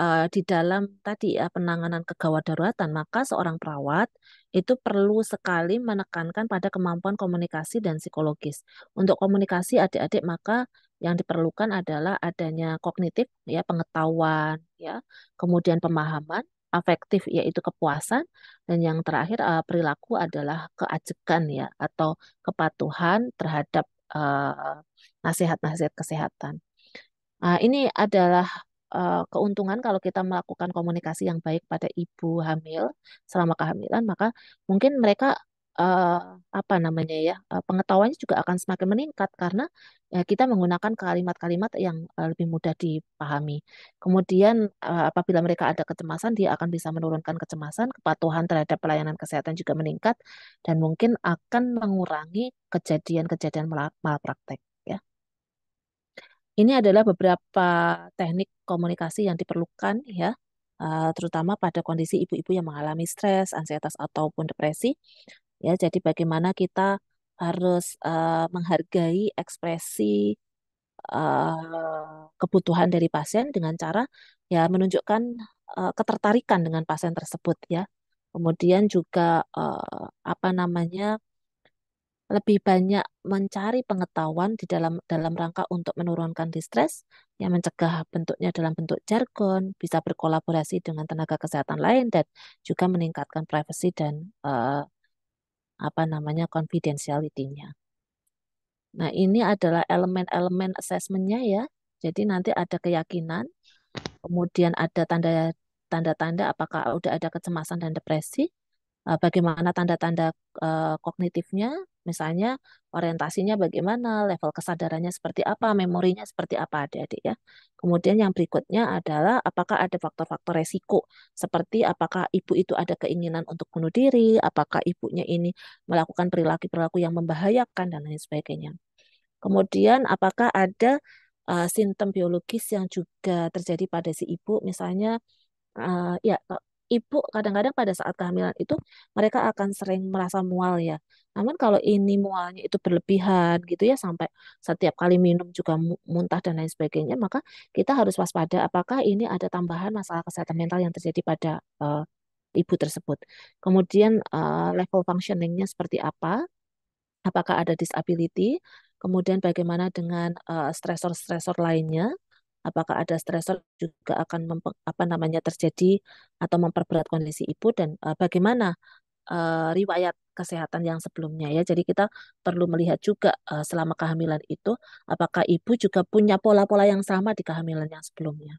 uh, di dalam tadi ya penanganan kegawadaruratan, maka seorang perawat itu perlu sekali menekankan pada kemampuan komunikasi dan psikologis. Untuk komunikasi adik-adik maka yang diperlukan adalah adanya kognitif ya pengetahuan ya, kemudian pemahaman, afektif yaitu kepuasan dan yang terakhir uh, perilaku adalah keajekan ya atau kepatuhan terhadap nasihat-nasihat uh, kesehatan. Uh, ini adalah Eh, keuntungan kalau kita melakukan komunikasi yang baik pada ibu hamil selama kehamilan maka mungkin mereka uh, apa namanya ya uh, pengetahuannya juga akan semakin meningkat karena uh, kita menggunakan kalimat-kalimat yang uh, lebih mudah dipahami. Kemudian uh, apabila mereka ada kecemasan dia akan bisa menurunkan kecemasan, kepatuhan terhadap pelayanan kesehatan juga meningkat dan mungkin akan mengurangi kejadian-kejadian malpraktek. Ini adalah beberapa teknik komunikasi yang diperlukan ya, eh, terutama pada kondisi ibu-ibu yang mengalami stres, ansietas ataupun depresi. Ya, jadi bagaimana kita harus uh, menghargai ekspresi uh, kebutuhan dari pasien dengan cara ya menunjukkan uh, ketertarikan dengan pasien tersebut ya. Kemudian juga uh, apa namanya lebih banyak mencari pengetahuan di dalam dalam rangka untuk menurunkan distres yang mencegah bentuknya dalam bentuk jargon, bisa berkolaborasi dengan tenaga kesehatan lain dan juga meningkatkan privasi dan uh, apa namanya confidentiality-nya. Nah, ini adalah elemen-elemen assessment-nya ya. Jadi nanti ada keyakinan, kemudian ada tanda tanda-tanda apakah sudah ada kecemasan dan depresi, Eh, bagaimana tanda-tanda uh, kognitifnya, misalnya orientasinya bagaimana, level kesadarannya seperti apa, memorinya seperti apa adik-adik ya. Kemudian yang berikutnya adalah apakah ada faktor-faktor resiko, seperti apakah ibu itu ada keinginan untuk bunuh diri, apakah ibunya ini melakukan perilaku-perilaku yang membahayakan, dan lain sebagainya. Kemudian apakah ada uh, simptom biologis yang juga terjadi pada si ibu, misalnya uh, ya ibu kadang-kadang pada saat kehamilan itu mereka akan sering merasa mual ya. Namun kalau ini mualnya itu berlebihan gitu ya sampai setiap kali minum juga muntah dan lain sebagainya, maka kita harus waspada apakah ini ada tambahan masalah kesehatan mental yang terjadi pada uh, ibu tersebut. Kemudian uh, level functioningnya seperti apa? Apakah ada disability? Kemudian bagaimana dengan eh, stresor-stresor uh, lainnya? apakah ada stresor juga akan apa namanya terjadi atau memperberat kondisi ibu dan uh, bagaimana uh, riwayat kesehatan yang sebelumnya ya. Jadi kita perlu melihat juga uh, selama kehamilan itu apakah ibu juga punya pola-pola yang sama di kehamilan yang sebelumnya.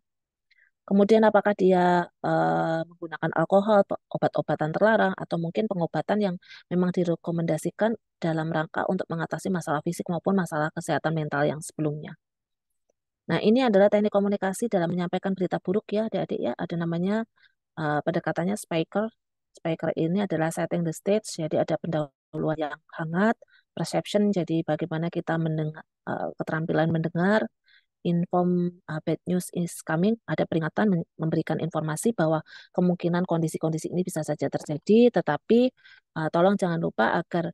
Kemudian apakah dia uh, menggunakan alkohol, obat-obatan terlarang, atau mungkin pengobatan yang memang direkomendasikan dalam rangka untuk mengatasi masalah fisik maupun masalah kesehatan mental yang sebelumnya. Nah, ini adalah teknik komunikasi dalam menyampaikan berita buruk ya, adik-adik ya. Ada namanya uh, pendekatannya speaker. Speaker ini adalah setting the stage, jadi ada pendahuluan yang hangat, perception, jadi bagaimana kita mendengar, uh, eh, keterampilan mendengar, inform uh, bad news is coming, ada peringatan memberikan informasi bahwa kemungkinan kondisi-kondisi ini bisa saja terjadi, tetapi uh, tolong jangan lupa agar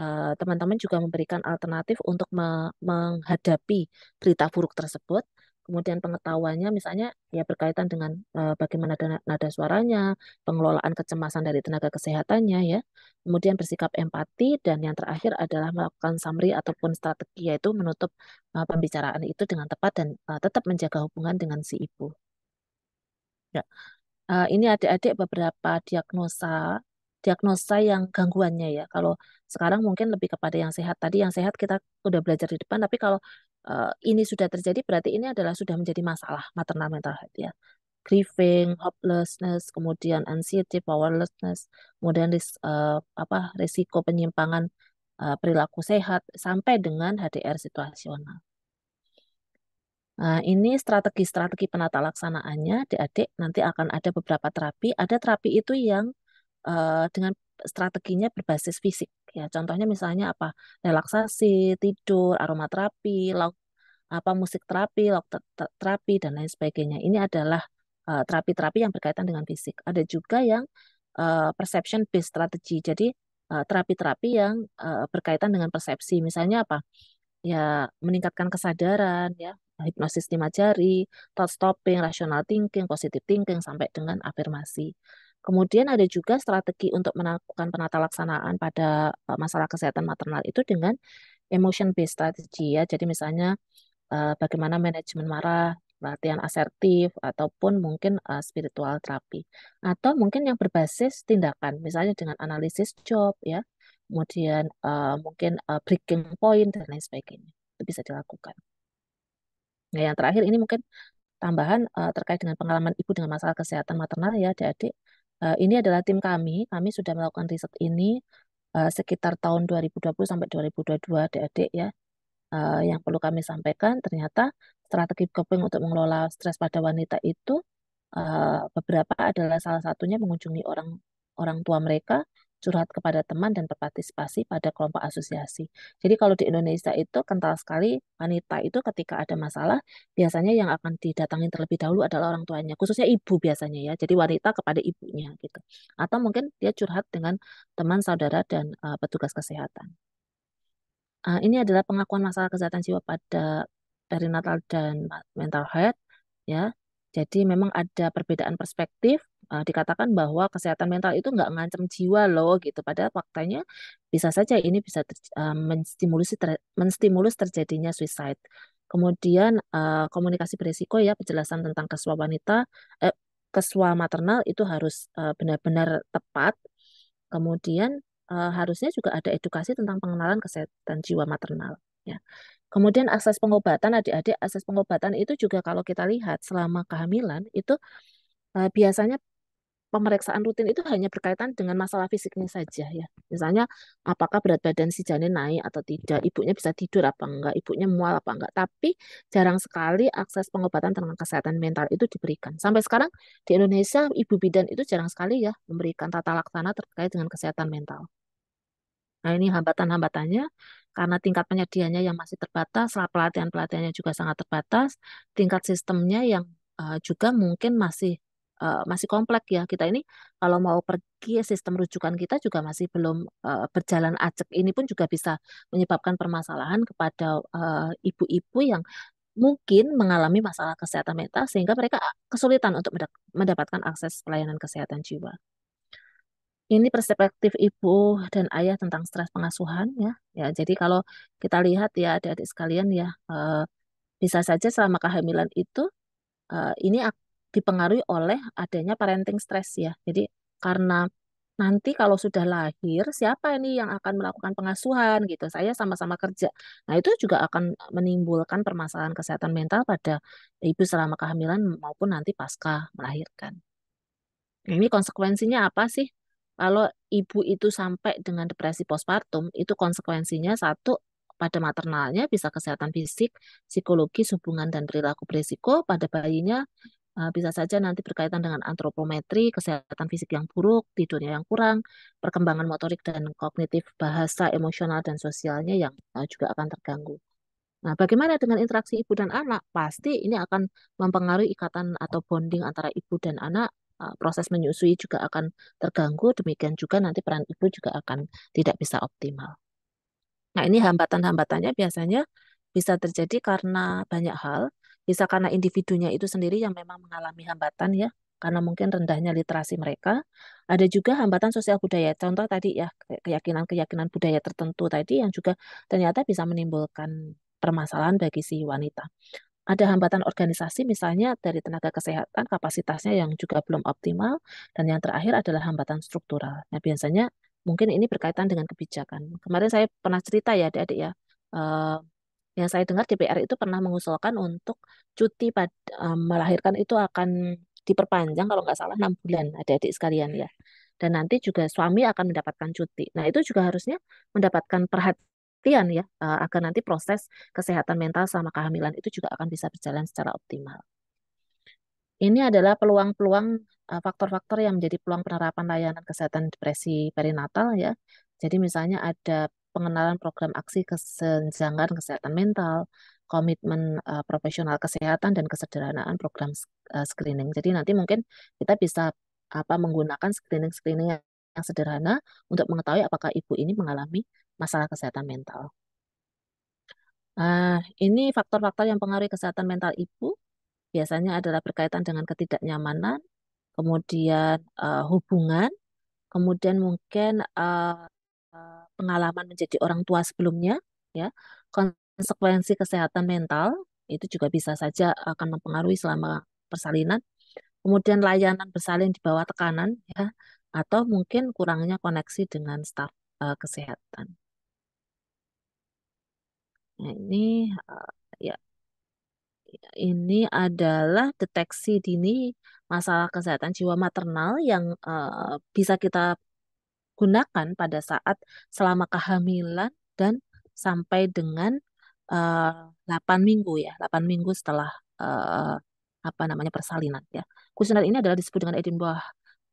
Eh, teman-teman juga memberikan alternatif untuk me menghadapi berita buruk tersebut. Kemudian pengetahuannya misalnya ya berkaitan dengan uh, bagaimana nada suaranya, pengelolaan kecemasan dari tenaga kesehatannya ya. Kemudian bersikap empati dan yang terakhir adalah melakukan summary ataupun strategi yaitu menutup uh, pembicaraan itu dengan tepat dan uh, tetap menjaga hubungan dengan si ibu. Ya. Uh, ini adik-adik beberapa diagnosa diagnosa yang gangguannya ya. Kalau sekarang mungkin lebih kepada yang sehat. Tadi yang sehat kita udah belajar di depan, tapi kalau uh, ini sudah terjadi berarti ini adalah sudah menjadi masalah maternal mental health ya. Grieving, hopelessness, kemudian anxiety, powerlessness, kemudian ris uh, apa risiko penyimpangan uh, perilaku sehat sampai dengan HDR situasional. Nah, ini strategi-strategi penata laksanaannya, adik-adik nanti akan ada beberapa terapi. Ada terapi itu yang Eh, dengan strateginya berbasis fisik ya contohnya misalnya apa relaksasi tidur aromaterapi lauk apa musik terapi lauk terapi dan lain sebagainya ini adalah eh, terapi-terapi uh, yang berkaitan dengan fisik ada juga yang uh, eh, perception based strategi, jadi terapi-terapi yang uh, berkaitan dengan persepsi misalnya apa ya meningkatkan kesadaran ya hipnosis lima jari, thought stopping, rational thinking, positive thinking sampai dengan afirmasi. Kemudian ada juga strategi untuk melakukan penata laksanaan pada e, masalah kesehatan maternal itu dengan emotion based strategy ya. Jadi misalnya e, bagaimana manajemen marah, latihan asertif ataupun mungkin e, spiritual terapi atau mungkin yang berbasis tindakan misalnya dengan analisis job ya. Kemudian mungkin breaking point dan lain sebagainya. Itu bisa dilakukan. Nah, yang terakhir ini mungkin tambahan uh, terkait dengan pengalaman ibu dengan masalah kesehatan maternal ya adik-adik. Eh, ini adalah tim kami. Kami sudah melakukan riset ini uh, sekitar tahun 2020 sampai 2022 adik-adik ya. Uh, yang perlu kami sampaikan ternyata strategi coping untuk mengelola stres pada wanita itu uh, beberapa adalah salah satunya mengunjungi orang orang tua mereka curhat kepada teman dan berpartisipasi pada kelompok asosiasi. Jadi kalau di Indonesia itu kental sekali wanita itu ketika ada masalah biasanya yang akan didatangi terlebih dahulu adalah orang tuanya, khususnya ibu biasanya ya. Jadi wanita kepada ibunya gitu. Atau mungkin dia curhat dengan teman, saudara dan uh, petugas kesehatan. Uh, ini adalah pengakuan masalah kesehatan jiwa pada perinatal dan mental health ya. Jadi memang ada perbedaan perspektif uh, dikatakan bahwa kesehatan mental itu nggak ngancam jiwa loh gitu. Padahal faktanya bisa saja ini bisa ter, uh, menstimulus ter, menstimulus terjadinya suicide. Kemudian uh, komunikasi berisiko ya penjelasan tentang kesua wanita eh, kesua maternal itu harus benar-benar uh, tepat. Kemudian uh, harusnya juga ada edukasi tentang pengenalan kesehatan jiwa maternal ya. Kemudian akses pengobatan adik-adik akses pengobatan itu juga kalau kita lihat selama kehamilan itu uh, biasanya pemeriksaan rutin itu hanya berkaitan dengan masalah fisiknya saja ya. Misalnya apakah berat badan si janin naik atau tidak, ibunya bisa tidur apa enggak, ibunya mual apa enggak. Tapi jarang sekali akses pengobatan tentang kesehatan mental itu diberikan. Sampai sekarang di Indonesia ibu bidan itu jarang sekali ya memberikan tata laksana terkait dengan kesehatan mental. Nah ini hambatan-hambatannya karena tingkat penyediaannya yang masih terbatas, pelatihan-pelatihannya juga sangat terbatas, tingkat sistemnya yang eh, juga mungkin masih uh, masih kompleks ya kita ini kalau mau pergi ya sistem rujukan kita juga masih belum uh, berjalan acak ini pun juga bisa menyebabkan permasalahan kepada eh, ibu-ibu uh, yang mungkin mengalami masalah kesehatan mental sehingga mereka kesulitan untuk mendapatkan akses pelayanan kesehatan jiwa. Ini perspektif ibu dan ayah tentang stres pengasuhan ya. Ya, jadi kalau kita lihat ya adik-adik sekalian ya bisa saja selama kehamilan itu ini dipengaruhi oleh adanya parenting stress ya. Jadi karena nanti kalau sudah lahir siapa ini yang akan melakukan pengasuhan gitu saya sama-sama kerja nah itu juga akan menimbulkan permasalahan kesehatan mental pada ibu selama kehamilan maupun nanti pasca melahirkan ini konsekuensinya apa sih kalau ibu itu sampai dengan depresi postpartum itu konsekuensinya satu pada maternalnya bisa kesehatan fisik, psikologi, hubungan dan perilaku berisiko, pada bayinya Eh, bisa saja nanti berkaitan dengan antropometri, kesehatan fisik yang buruk, tidurnya yang kurang, perkembangan motorik dan kognitif, bahasa, emosional, dan sosialnya yang eh, juga akan terganggu. Nah, bagaimana dengan interaksi ibu dan anak? Pasti ini akan mempengaruhi ikatan atau bonding antara ibu dan anak. Eh, proses menyusui juga akan terganggu, demikian juga nanti peran ibu juga akan tidak bisa optimal. Nah, ini hambatan-hambatannya biasanya bisa terjadi karena banyak hal, bisa karena individunya itu sendiri yang memang mengalami hambatan ya karena mungkin rendahnya literasi mereka ada juga hambatan sosial budaya contoh tadi ya keyakinan-keyakinan budaya tertentu tadi yang juga ternyata bisa menimbulkan permasalahan bagi si wanita ada hambatan organisasi misalnya dari tenaga kesehatan kapasitasnya yang juga belum optimal dan yang terakhir adalah hambatan struktural nah biasanya mungkin ini berkaitan dengan kebijakan kemarin saya pernah cerita ya adik-adik ya yang saya dengar DPR itu pernah mengusulkan untuk cuti pada um, melahirkan itu akan diperpanjang kalau nggak salah enam bulan adik-adik sekalian ya. Dan nanti juga suami akan mendapatkan cuti. Nah itu juga harusnya mendapatkan perhatian ya uh, agar nanti proses kesehatan mental sama kehamilan itu juga akan bisa berjalan secara optimal. Ini adalah peluang-peluang faktor-faktor yang menjadi peluang penerapan layanan kesehatan depresi perinatal ya. Jadi misalnya ada pengenalan program aksi kesenjangan kesehatan mental, komitmen uh, profesional kesehatan dan kesederhanaan program uh, screening. Jadi nanti mungkin kita bisa apa menggunakan screening-screening yang sederhana untuk mengetahui apakah ibu ini mengalami masalah kesehatan mental. Uh, ini faktor-faktor yang pengaruhi kesehatan mental ibu biasanya adalah berkaitan dengan ketidaknyamanan, kemudian uh, hubungan, kemudian mungkin uh, pengalaman menjadi orang tua sebelumnya, ya konsekuensi kesehatan mental itu juga bisa saja akan mempengaruhi selama persalinan. Kemudian layanan bersalin di bawah tekanan, ya atau mungkin kurangnya koneksi dengan staf uh, kesehatan. Nah, ini uh, ya ini adalah deteksi dini masalah kesehatan jiwa maternal yang uh, bisa kita gunakan pada saat selama kehamilan dan sampai dengan uh, eh, 8 minggu ya, 8 minggu setelah uh, apa namanya persalinan ya. Kuesioner ini adalah disebut dengan Edinburgh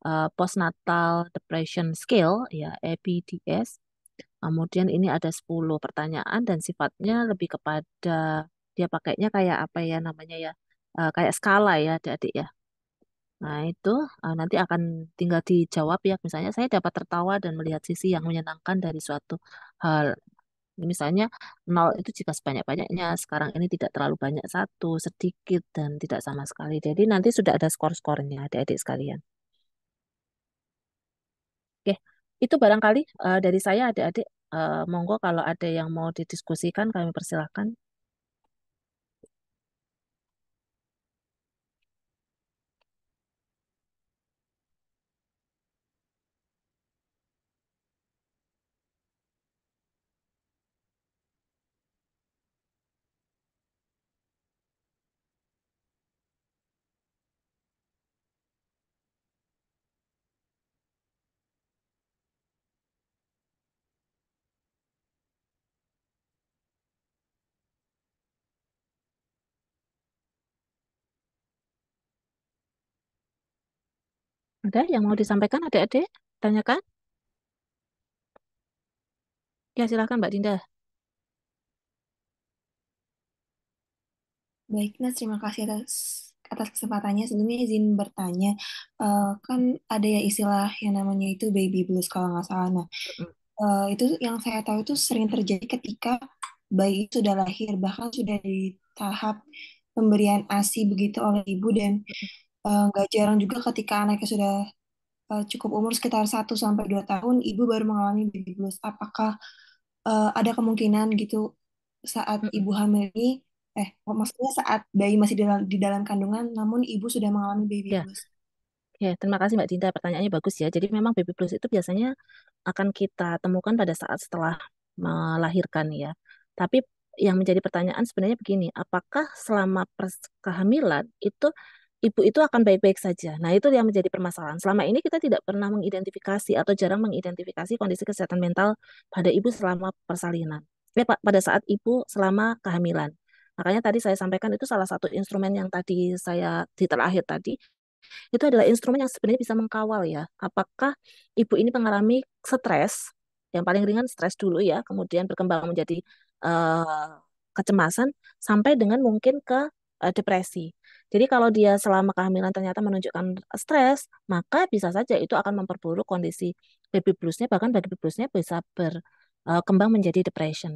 uh, Postnatal Depression Scale ya, EPDS. Kemudian ini ada 10 pertanyaan dan sifatnya lebih kepada dia pakainya kayak apa ya namanya ya, uh, kayak skala ya adik-adik ya. Nah, itu uh, nanti akan tinggal dijawab ya. Misalnya saya dapat tertawa dan melihat sisi yang menyenangkan dari suatu hal. Misalnya nol itu jika sebanyak-banyaknya, sekarang ini tidak terlalu banyak satu, sedikit dan tidak sama sekali. Jadi nanti sudah ada skor-skornya adik-adik sekalian. Oke, itu barangkali uh, dari saya adik-adik. Uh, monggo kalau ada yang mau didiskusikan kami persilahkan. Ada yang mau disampaikan adik-adik? Tanyakan. Ya, silakan Mbak Dinda. Baik, Nas, terima kasih atas atas kesempatannya. Sebelumnya izin bertanya, uh, kan ada ya istilah yang namanya itu baby blues kalau nggak salah. Nah, uh, itu yang saya tahu itu sering terjadi ketika bayi sudah lahir, bahkan sudah di tahap pemberian ASI begitu oleh ibu dan nggak eh, nggak jarang juga ketika anaknya sudah uh, cukup umur sekitar 1 sampai dua tahun, ibu baru mengalami baby blues. Apakah uh, ada kemungkinan gitu saat ibu hamil ini eh maksudnya saat bayi masih di dalam, di dalam kandungan namun ibu sudah mengalami baby yeah. blues? Ya, terima kasih Mbak Tinta, Pertanyaannya bagus ya. Jadi memang baby blues itu biasanya akan kita temukan pada saat setelah melahirkan ya. Tapi yang menjadi pertanyaan sebenarnya begini, apakah selama kehamilan itu ibu itu akan baik-baik saja. Nah, itu yang menjadi permasalahan. Selama ini kita tidak pernah mengidentifikasi atau jarang mengidentifikasi kondisi kesehatan mental pada ibu selama persalinan. Ya, eh, Pak, pada saat ibu selama kehamilan. Makanya tadi saya sampaikan itu salah satu instrumen yang tadi saya di terakhir tadi itu adalah instrumen yang sebenarnya bisa mengkawal ya apakah ibu ini mengalami stres yang paling ringan stres dulu ya kemudian berkembang menjadi uh, kecemasan sampai dengan mungkin ke uh, depresi jadi kalau dia selama kehamilan ternyata menunjukkan stres, maka bisa saja itu akan memperburuk kondisi baby bluesnya, bahkan baby bluesnya bisa berkembang eh, uh, menjadi depression.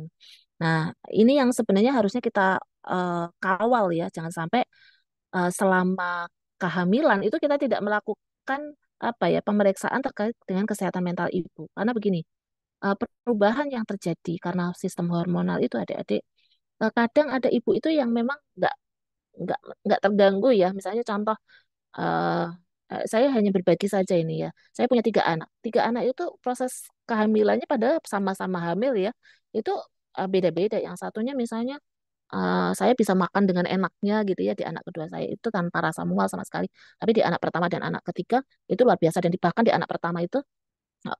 Nah, ini yang sebenarnya harusnya kita uh, kawal ya, jangan sampai uh, selama kehamilan itu kita tidak melakukan apa ya pemeriksaan terkait dengan kesehatan mental ibu. Karena begini, uh, perubahan yang terjadi karena sistem hormonal itu adik-adik uh, kadang ada ibu itu yang memang nggak nggak nggak terganggu ya misalnya contoh uh, saya hanya berbagi saja ini ya saya punya tiga anak tiga anak itu proses kehamilannya pada sama-sama hamil ya itu eh, beda-beda yang satunya misalnya uh, saya bisa makan dengan enaknya gitu ya di anak kedua saya itu tanpa rasa mual sama sekali. Tapi di anak pertama dan anak ketiga itu luar biasa dan bahkan di anak pertama itu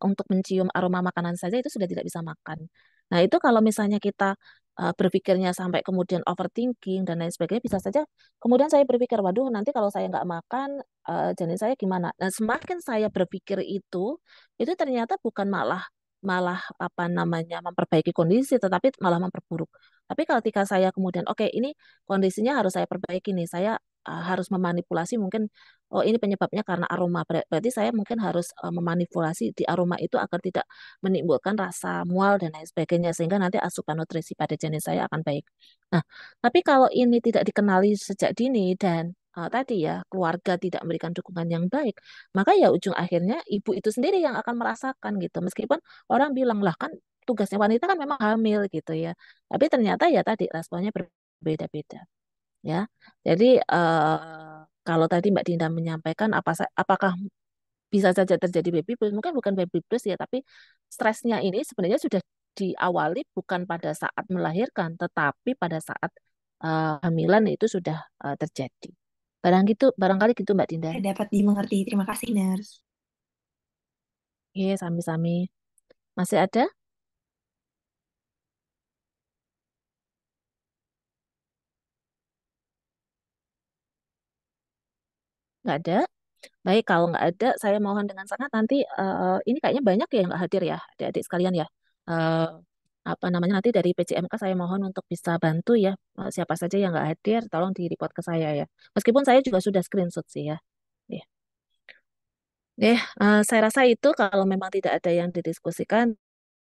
untuk mencium aroma makanan saja itu sudah tidak bisa makan. Nah, itu kalau misalnya kita uh, berpikirnya sampai kemudian overthinking dan lain sebagainya bisa saja kemudian saya berpikir waduh nanti kalau saya nggak makan uh, janin saya gimana nah semakin saya berpikir itu itu ternyata bukan malah malah apa namanya memperbaiki kondisi tetapi malah memperburuk. Tapi kalau ketika saya kemudian oke okay, ini kondisinya harus saya perbaiki nih, saya eh, harus memanipulasi mungkin oh ini penyebabnya karena aroma. berarti saya mungkin harus eh, memanipulasi di aroma itu agar tidak menimbulkan rasa mual dan lain sebagainya sehingga nanti asupan nutrisi pada janin saya akan baik. Nah, tapi kalau ini tidak dikenali sejak dini dan uh, tadi ya keluarga tidak memberikan dukungan yang baik, maka ya ujung akhirnya ibu itu sendiri yang akan merasakan gitu. Meskipun orang bilang lah kan tugasnya wanita kan memang hamil gitu ya, tapi ternyata ya tadi responnya berbeda-beda ya. Jadi uh, kalau tadi Mbak Dinda menyampaikan apa apakah bisa saja terjadi baby blues mungkin bukan baby blues ya tapi stresnya ini sebenarnya sudah diawali bukan pada saat melahirkan tetapi pada saat uh, hamilan itu sudah uh, terjadi Barang gitu, barangkali gitu Mbak Dinda. Ya, dapat dimengerti. Terima kasih, Oke, Iya, sami-sami. Masih ada? Nggak ada? Baik, kalau nggak ada, saya mohon dengan sangat nanti uh, ini kayaknya banyak ya yang nggak hadir ya, adik-adik sekalian ya. Uh, apa namanya nanti dari PCMK saya mohon untuk bisa bantu ya eh, siapa saja yang nggak hadir tolong di report ke saya ya meskipun saya juga sudah screenshot sih ya ya yeah. Eh, uh, saya rasa itu kalau memang tidak ada yang didiskusikan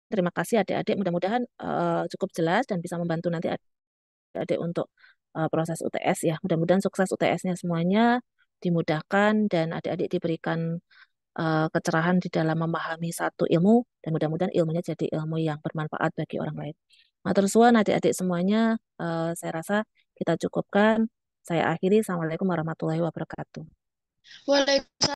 terima kasih adik-adik mudah-mudahan uh, cukup jelas dan bisa membantu nanti adik-adik untuk uh, proses UTS ya mudah-mudahan sukses UTS-nya semuanya dimudahkan dan adik-adik diberikan uh, kecerahan di dalam memahami satu ilmu dan mudah-mudahan ilmunya jadi ilmu yang bermanfaat bagi orang lain. Matur nah, suwun adik-adik semuanya, uh, saya rasa kita cukupkan. Saya akhiri. Assalamualaikum warahmatullahi wabarakatuh. Waalaikumsalam.